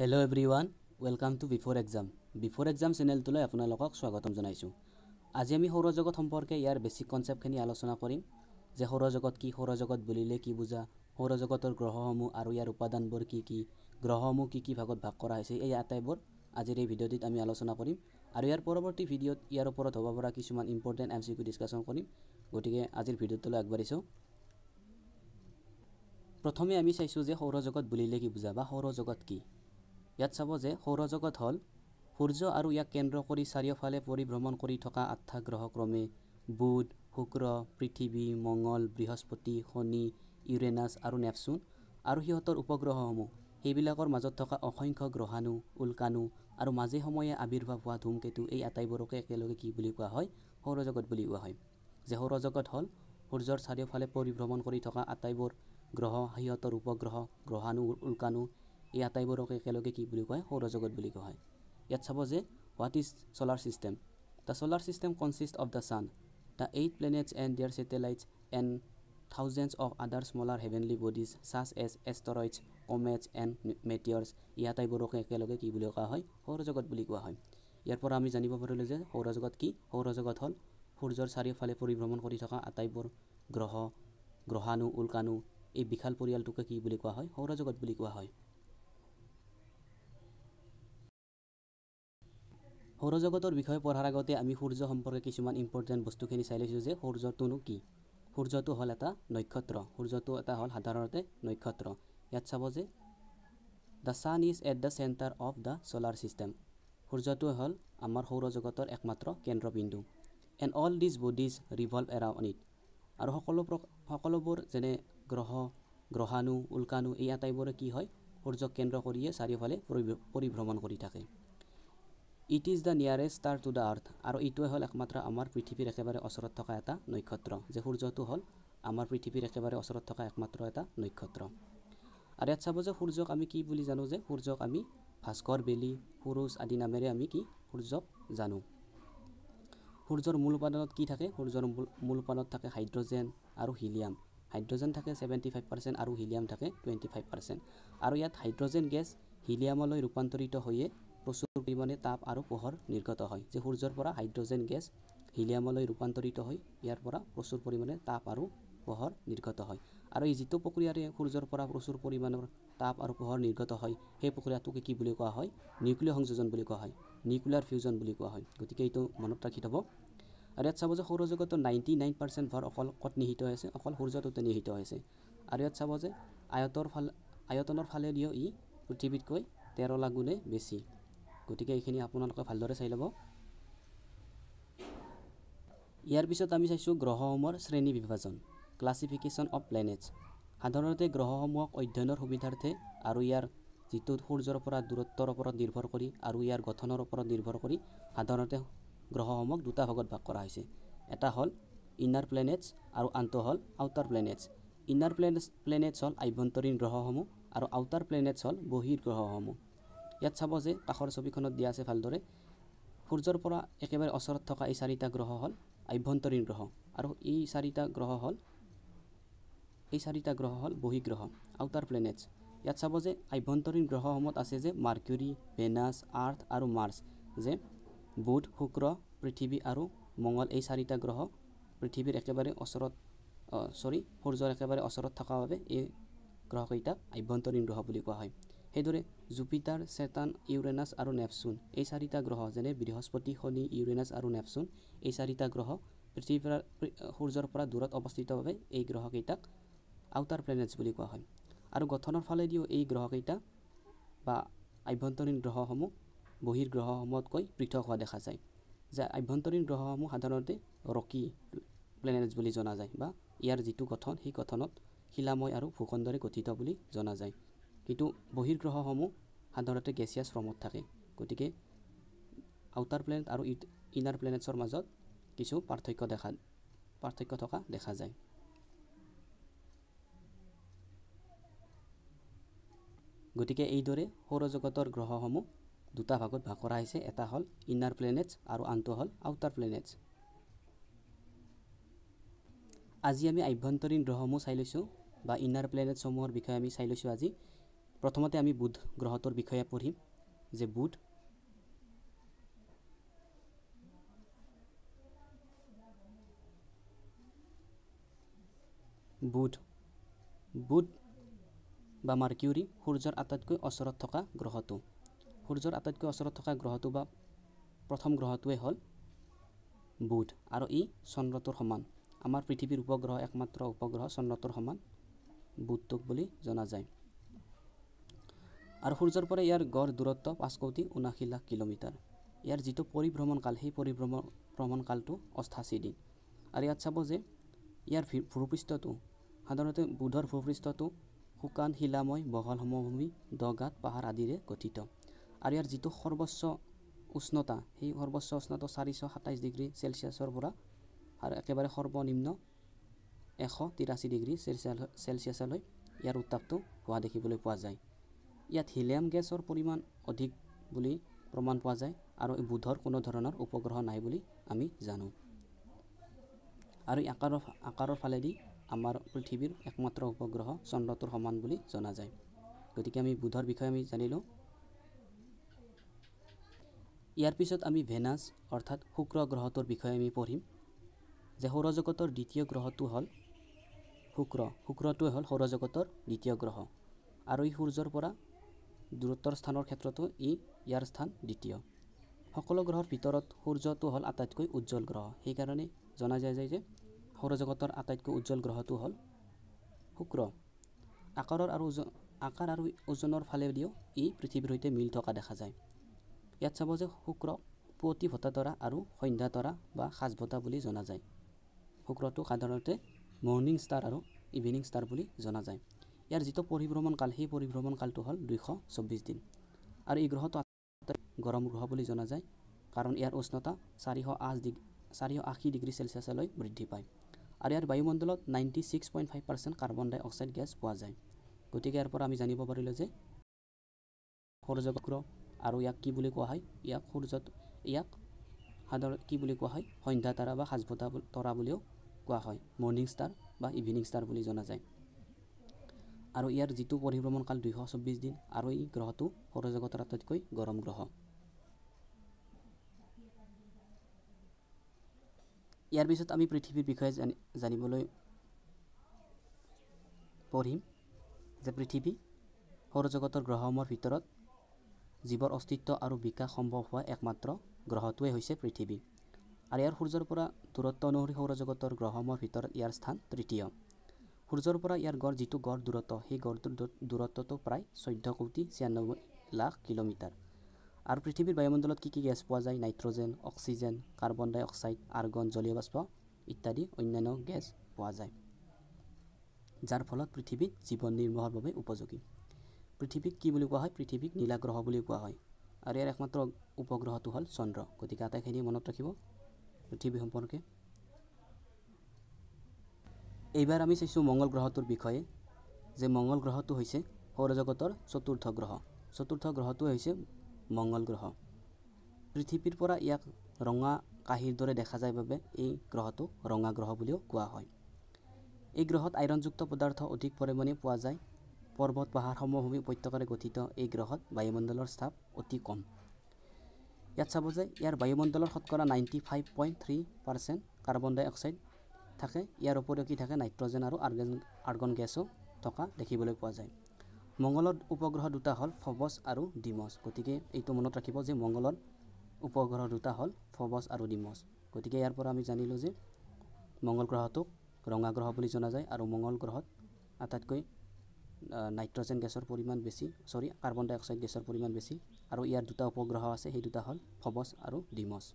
hello' every one welcome to before exam before exam চেনেলটোলৈ আপোনালোকক স্বাগতম জনাইছোঁ আজি আমি সৌৰজগত সম্পৰ্কে ইয়াৰ বেছিক কনচেপ্টখিনি আলোচনা কৰিম যে সৌৰজগত কি সৌৰজগত বুলিলে কি বুজা সৌৰজগতৰ গ্ৰহসমূহ আৰু ইয়াৰ উপাদানবোৰ কি কি গ্ৰহসমূহ কি কি ভাগত ভাগ কৰা হৈছে এই আটাইবোৰ আজিৰ এই ভিডিঅ'টিত আমি আলোচনা কৰিম আৰু ইয়াৰ পৰৱৰ্তী ভিডিঅ'ত ইয়াৰ ওপৰত হ'ব পৰা কিছুমান important M C Q discussion কৰিম গতিকে আজিৰ ভিডিঅ'টোলৈ আগবাঢ়িছোঁ প্ৰথমে আমি চাইছোঁ যে সৌৰজগত বুলিলে কি বুজা বা সৌৰজগত কি ইয়াত চাব যে সৌৰজগত হ'ল সূৰ্য আৰু ইয়াক কেন্দ্ৰ কৰি চাৰিওফালে পৰিভ্ৰমণ কৰি থকা আঠা ক্ৰমে বুধ শুক্ৰ পৃথিৱী মংগল বৃহস্পতি শনি ইউৰেনাছ আৰু নেপচুন আৰু সিহঁতৰ উপগ্ৰহসমূহ সেইবিলাকৰ মাজত থকা অসংখ্য গ্ৰহাণু উল্কাণু আৰু মাজে সময়ে আৱিৰ্ভাৱ হোৱা ধূমকেতু এই আটাইবোৰকে একেলগে কি বুলি কোৱা হয় সৌৰজগত বুলি কোৱা হয় যে সৌৰজগত হ'ল সূৰ্যৰ চাৰিওফালে পৰিভ্ৰমণ কৰি থকা আটাইবোৰ গ্ৰহ সিহঁতৰ উপগ্ৰহ গ্ৰহাণু উল্কাণু এই আটাইবোৰক একেলগে কি বুলি কয় সৌৰজগত বুলি কোৱা হয় ইয়াত চাব যে what is solar system the solar system consist of the sun the eight planets and their satellites and thousands of other smaller heavenly bodies such as asteroids comets and meteors এই আটাইবোৰকে একেলগে কি বুলি কোৱা হয় সৌৰজগত বুলি কোৱা হয় ইয়াৰ পৰা আমি জানিব পাৰিলোঁ যে সৌৰজগত কি সৌৰজগত হ'ল সূৰ্যৰ চাৰিওফালে পৰিভ্ৰমণ কৰি থকা আটাইবোৰ গ্ৰহ গ্ৰহাণু উল্কাণু এই বিশাল পৰিয়ালটোকে কি বুলি কোৱা হয় সৌৰজগত বুলি কোৱা হয় সৌৰজগতৰ বিষয়ে পঢ়াৰ আগতে আমি সূৰ্য সম্পৰ্কে কিছুমান ইম্পৰ্টেণ্ট বস্তুখিনি চাই লৈছোঁ যে সূৰ্যটোনো কি সূৰ্যটো হ'ল এটা নক্ষত্ৰ সূৰ্যটো এটা হ'ল সাধাৰণতে নক্ষত্ৰ ইয়াত চাব যে the sun is at the centre of the solar system সূৰ্যটোৱে হ'ল আমাৰ সৌৰজগতৰ একমাত্ৰ কেন্দ্ৰবিন্দু and all these bodies revolve around it আৰু সকলো সকলোবোৰ যেনে গ্ৰহ গ্ৰহাণু উল্কাণু এই আটাইবোৰে কি হয় সূৰ্যক কেন্দ্ৰ কৰিয়ে চাৰিওফালে পৰিভ্ৰমণ কৰি থাকে it is the nearest star to the earth আৰু এইটোৱে হ'ল একমাত্ৰ আমাৰ পৃথিৱীৰ একেবাৰে ওচৰত থকা এটা নক্ষত্ৰ যে সূৰ্যটো হ'ল আমাৰ পৃথিৱীৰ একেবাৰে ওচৰত থকা একমাত্ৰ এটা নক্ষত্ৰ আৰু ইয়াত চাব যে সূৰ্যক আমি কি বুলি জানো যে সূৰ্যক আমি ভাস্কৰ বেলি সুৰুজ আদি নামেৰে আমি কি সূৰ্যক জানো সূৰ্যৰ মূল উপাদানত কি থাকে সূৰ্যৰ মূল উপাদানত থাকে হাইড্ৰজেন আৰু হিলিয়াম হাইড্ৰজেন থাকে ছেভেণ্টি ফাইভ পাৰ্চেণ্ট আৰু হিলিয়াম থাকে টুৱেণ্টি ফাইভ পাৰ্চেণ্ট আৰু ইয়াত হাইড্ৰজেন গেছ হিলিয়ামলৈ ৰূপান্তৰিত হৈয়ে প্ৰচুৰ পৰিমাণে তাপ আৰু পোহৰ নিৰ্গত হয় যে সূৰ্যৰ পৰা হাইড্ৰজেন গেছ হিলিয়ামলৈ ৰূপান্তৰিত হয় ইয়াৰ পৰা প্ৰচুৰ পৰিমাণে তাপ আৰু পোহৰ নিৰ্গত হয় আৰু এই যিটো প্ৰক্ৰিয়াৰে সূৰ্যৰ পৰা প্ৰচুৰ পৰিমাণৰ তাপ আৰু পোহৰ নিৰ্গত হয় সেই প্ৰক্ৰিয়াটোকে কি বুলি কোৱা হয় নিউক্লিয় সংযোজন বুলি কোৱা হয় নিউক্লিয়াৰ ফিউজন বুলি কোৱা হয় গতিকে এইটো মনত ৰাখি থ'ব আৰু ইয়াত চাব যে সৌৰজগতত নাইণ্টি নাইন পাৰ্চেণ্ট ভৰ অকল ক'ত নিহিত হৈ আছে অকল সূৰ্যটোতে নিহিত হৈ আছে আৰু ইয়াত চাব যে আয়তৰ ফাল আয়তনৰ ফালেদিও ই পৃথিৱীতকৈ তেৰ লাখ গুণে বেছি গতিকে এইখিনি আপোনালোকে ভালদৰে চাই ল'ব ইয়াৰ পিছত আমি চাইছোঁ গ্ৰহসমূহৰ শ্ৰেণী বিভাজন ক্লাছিফিকেশ্যন অফ প্লেনেটছ সাধাৰণতে গ্ৰহসমূহক অধ্যয়নৰ সুবিধাৰ্থে আৰু ইয়াৰ যিটো সূৰ্যৰ পৰা দূৰত্বৰ ওপৰত নিৰ্ভৰ কৰি আৰু ইয়াৰ গঠনৰ ওপৰত নিৰ্ভৰ কৰি সাধাৰণতে গ্ৰহসমূহক দুটা ভাগত ভাগ কৰা হৈছে এটা হ'ল ইনাৰ প্লেনেটছ আৰু আনটো হ'ল outer planets inner planets planets হ'ল আভ্যন্তৰীণ গ্ৰহসমূহ আৰু আউটাৰ প্লেনেটছ হ'ল বহিৰ গ্ৰহসমূহ ইয়াত চাব যে কাষৰ ছবিখনত দিয়া আছে ভালদৰে সূৰ্যৰ পৰা একেবাৰে ওচৰত থকা এই চাৰিটা গ্ৰহ হ'ল আভ্যন্তৰীণ গ্ৰহ আৰু এই চাৰিটা গ্ৰহ হ'ল এই চাৰিটা গ্ৰহ হ'ল বহি গ্ৰহ আউটাৰ প্লেনেটছ ইয়াত চাব যে আভ্যন্তৰীণ গ্ৰহসমূহত আছে যে মাৰ্কিউৰী ভেনাছ আৰ্থ আৰু মাৰ্চ যে বুধ শুক্ৰ পৃথিৱী আৰু মঙল এই চাৰিটা গ্ৰহ পৃথিৱীৰ একেবাৰে ওচৰত চৰি সূৰ্যৰ একেবাৰে ওচৰত থকাৰ বাবে এই গ্ৰহকেইটাক আভ্যন্তৰীণ গ্ৰহ বুলি কোৱা হয় সেইদৰে জুপিটাৰ চেতান ইউৰেনাছ আৰু নেপচুন এই চাৰিটা গ্ৰহ যেনে বৃহস্পতি শনি ইউৰেনাছ আৰু নেপচুন এই চাৰিটা গ্ৰহ পৃথিৱীৰ সূৰ্যৰ পৰা দূৰত অৱস্থিত বাবে এই গ্ৰহকেইটাক আউটাৰ প্লেনেটছ বুলি কোৱা হয় আৰু গঠনৰ ফালেদিও এই গ্ৰহকেইটা বা আভ্যন্তৰীণ গ্ৰহসমূহ বহিৰ গ্ৰহসমূহতকৈ পৃথক হোৱা দেখা যায় যে আভ্যন্তৰীণ গ্ৰহসমূহ সাধাৰণতে ৰকী প্লেনেটছ বুলি জনা যায় বা ইয়াৰ যিটো গঠন সেই গঠনত শিলাময় আৰু ভূখণ্ডৰে গঠিত বুলি জনা যায় কিন্তু বহিৰ্গ্ৰহসমূহ সাধাৰণতে গেছিয়াছ ফৰ্মত থাকে গতিকে আউটাৰ প্লেনেট আৰু ইনাৰ প্লেনেটছৰ মাজত কিছু পাৰ্থক্য দেখা পাৰ্থক্য থকা দেখা যায় গতিকে এইদৰে সৌৰজগতৰ গ্ৰহসমূহ দুটা ভাগত ভাগ কৰা হৈছে এটা হ'ল ইনাৰ প্লেনেটছ আৰু আনটো হ'ল আউটাৰ প্লেনেটছ আজি আমি আভ্যন্তৰীণ গ্ৰহসমূহ চাই লৈছোঁ বা ইনাৰ প্লেনেটছসমূহৰ বিষয়ে আমি চাই লৈছোঁ আজি প্ৰথমতে আমি বুধ গ্ৰহটোৰ বিষয়ে পঢ়িম যে বুধ বুধ বুধ বা মাৰ্কিউৰী সূৰ্যৰ আটাইতকৈ ওচৰত থকা গ্ৰহটো সূৰ্যৰ আটাইতকৈ ওচৰত থকা গ্ৰহটো বা প্ৰথম গ্ৰহটোৱেই হ'ল বুধ আৰু ই চন্দ্ৰটোৰ সমান আমাৰ পৃথিৱীৰ উপগ্ৰহ একমাত্ৰ উপগ্ৰহ চন্দ্ৰটোৰ সমান বুধটোক বুলি জনা যায় আৰু সূৰ্যৰ পৰা ইয়াৰ গড় দূৰত্ব পাঁচ কোটি ঊনাশী লাখ কিলোমিটাৰ ইয়াৰ যিটো পৰিভ্ৰমণকাল সেই পৰিভ্ৰমণ ভ্ৰমণকালটো অষ্টাশী দিন আৰু ইয়াত চাব যে ইয়াৰ ভূপৃষ্ঠটো সাধাৰণতে বুধৰ ভূপৃষ্ঠটো শুকান শিলাময় বহল সমভূমি দগাত পাহাৰ আদিৰে গঠিত আৰু ইয়াৰ যিটো সৰ্বোচ্চ উষ্ণতা সেই সৰ্বোচ্চ উষ্ণতা চাৰিশ সাতাইছ ডিগ্ৰী চেলচিয়াছৰ পৰা আৰু একেবাৰে সৰ্বনিম্ন এশ তিৰাশী ডিগ্ৰী চেলচিয়া চেলচিয়াছলৈ ইয়াৰ উত্তাপটো হোৱা দেখিবলৈ পোৱা যায় ইয়াত হিলিয়াম গেছৰ পৰিমাণ অধিক বুলি প্ৰমাণ পোৱা যায় আৰু এই বুধৰ কোনো ধৰণৰ উপগ্ৰহ নাই বুলি আমি জানো আৰু এই আকাৰৰ আকাৰৰ ফালেদি আমাৰ পৃথিৱীৰ একমাত্ৰ উপগ্ৰহ চন্দ্ৰটোৰ সমান বুলি জনা যায় গতিকে আমি বুধৰ বিষয়ে আমি জানিলোঁ ইয়াৰ পিছত আমি ভেনাছ অৰ্থাৎ শুক্ৰ গ্ৰহটোৰ বিষয়ে আমি পঢ়িম যে সৌৰজগতৰ দ্বিতীয় গ্ৰহটো হ'ল শুক্ৰ শুক্ৰটোৱে হ'ল সৌৰজগতৰ দ্বিতীয় গ্ৰহ আৰু এই সূৰ্যৰ পৰা দূৰত্বৰ স্থানৰ ক্ষেত্ৰতো ই ইয়াৰ স্থান দ্বিতীয় সকলো গ্ৰহৰ ভিতৰত সূৰ্যটো হ'ল আটাইতকৈ উজ্জ্বল গ্ৰহ সেইকাৰণে জনা যায় যায় যে সৌৰজগতৰ আটাইতকৈ উজ্জ্বল গ্ৰহটো হ'ল শুক্ৰ আকাৰৰ আৰু ওজন আকাৰ আৰু ওজনৰ ফালেদিও ই পৃথিৱীৰ সৈতে মিল থকা দেখা যায় ইয়াত চাব যে শুক্ৰক পুৱতি ভতাতৰা আৰু সন্ধ্যাতৰা বা সাজ ভতা বুলি জনা যায় শুক্ৰটো সাধাৰণতে মৰ্ণিং ষ্টাৰ আৰু ইভিনিং ষ্টাৰ বুলি জনা যায় ইয়াৰ যিটো পৰিভ্ৰমণ কাল সেই পৰিভ্ৰমণ কালটো হ'ল দুইশ চৌব্বিছ দিন আৰু এই গ্ৰহটো গৰম গ্ৰহ বুলি জনা যায় কাৰণ ইয়াৰ উষ্ণতা চাৰিশ আঠ ডিগ্ৰী চাৰিশ আশী ডিগ্ৰী চেলচিয়াছলৈ বৃদ্ধি পায় আৰু ইয়াৰ বায়ুমণ্ডলত ninety six point five percent carbon dioxide gas পোৱা যায় গতিকে ইয়াৰ পৰা আমি জানিব পাৰিলোঁ যে সৌৰজগত গ্ৰহ আৰু ইয়াক কি বুলি কোৱা হয় ইয়াক সূৰ্যত ইয়াক সাধাৰণ কি বুলি কোৱা হয় সন্ধ্যা তাৰা বা সাজবোধা তৰা বুলিও কোৱা হয় মৰ্ণিং ষ্টাৰ বা ইভিনিং ষ্টাৰ বুলি জনা যায় আৰু ইয়াৰ যিটো পৰিভ্ৰমণ কাল দুশ চৌব্বিছ দিন আৰু এই গ্ৰহটো সৌৰজগতৰ আটাইতকৈ গৰম গ্ৰহ ইয়াৰ পিছত আমি পৃথিৱীৰ বিষয়ে জানি জানিবলৈ পঢ়িম যে পৃথিৱী সৌৰজগতৰ গ্ৰহসমূহৰ ভিতৰত জীৱৰ অস্তিত্ব আৰু বিকাশ সম্ভৱ হোৱা একমাত্ৰ গ্ৰহটোৱেই হৈছে পৃথিৱী আৰু ইয়াৰ সূৰ্যৰ পৰা দূৰত্ব অনুসৰি সৌৰজগতৰ গ্ৰহসমূহৰ ভিতৰত ইয়াৰ স্থান তৃতীয় সূৰ্যৰ পৰা ইয়াৰ গড় যিটো গড় দূৰত্ব সেই গড়টোৰ দূৰত্বটো প্ৰায় চৈধ্য কোটি ছিয়ানব্বৈ লাখ কিলোমিটাৰ আৰু পৃথিৱীৰ বায়ুমণ্ডলত কি কি গেছ পোৱা যায় nitrogen oxygen carbon dioxide argon জলীয় বাষ্প ইত্যাদি অন্যান্য গেছ পোৱা যায় যাৰ ফলত পৃথিৱীত জীৱন নিৰ্বাহৰ বাবে উপযোগী পৃথিৱীক কি বুলি কোৱা হয় পৃথিৱীক নীলা গ্ৰহ বুলি কোৱা হয় আৰু ইয়াৰ একমাত্ৰ উপগ্ৰহটো হ'ল চন্দ্ৰ গতিকে আটাইখিনি মনত ৰাখিব পৃথিৱী সম্পৰ্কে এইবাৰ আমি চাইছোঁ মংগল গ্ৰহটোৰ বিষয়ে যে মংগল গ্ৰহটো হৈছে সৌৰজগতৰ চতুৰ্থ গ্ৰহ চতুৰ্থ গ্ৰহটোৱে হৈছে মংগল গ্ৰহ পৃথিৱীৰ পৰা ইয়াক ৰঙা কাঁহীৰ দৰে দেখা যায় বাবে এই গ্ৰহটো ৰঙা গ্ৰহ বুলিও কোৱা হয় এই গ্ৰহত আইৰণযুক্ত পদাৰ্থ অধিক পৰিমাণে পোৱা যায় পৰ্বত পাহাৰ সমভূমি উপত্যকাৰে গঠিত এই গ্ৰহত বায়ুমণ্ডলৰ স্থাপ অতি কম ইয়াত চাব যে ইয়াৰ বায়ুমণ্ডলৰ শতকৰা ninety five point three percent carbon dioxide থাকে ইয়াৰ উপৰিও কি থাকে নাইট্ৰজেন আৰু আৰ্গেন আৰ্গন গেছো থকা দেখিবলৈ পোৱা যায় মংগলৰ উপগ্ৰহ দুটা হ'ল ফবচ আৰু ডিমছ গতিকে এইটো মনত ৰাখিব যে মংগলৰ উপগ্ৰহ দুটা হ'ল ফবছ আৰু ডিমছ গতিকে ইয়াৰ পৰা আমি জানিলোঁ যে মংগল গ্ৰহটোক ৰঙা গ্ৰহ বুলি জনা যায় আৰু মংগল গ্ৰহত আটাইতকৈ নাইট্ৰজেন গেছৰ পৰিমাণ বেছি চৰি কাৰ্বন ডাই অক্সাইড গেছৰ পৰিমাণ বেছি আৰু ইয়াৰ দুটা উপগ্ৰহ আছে সেই দুটা হ'ল ফবছ আৰু ডিমছ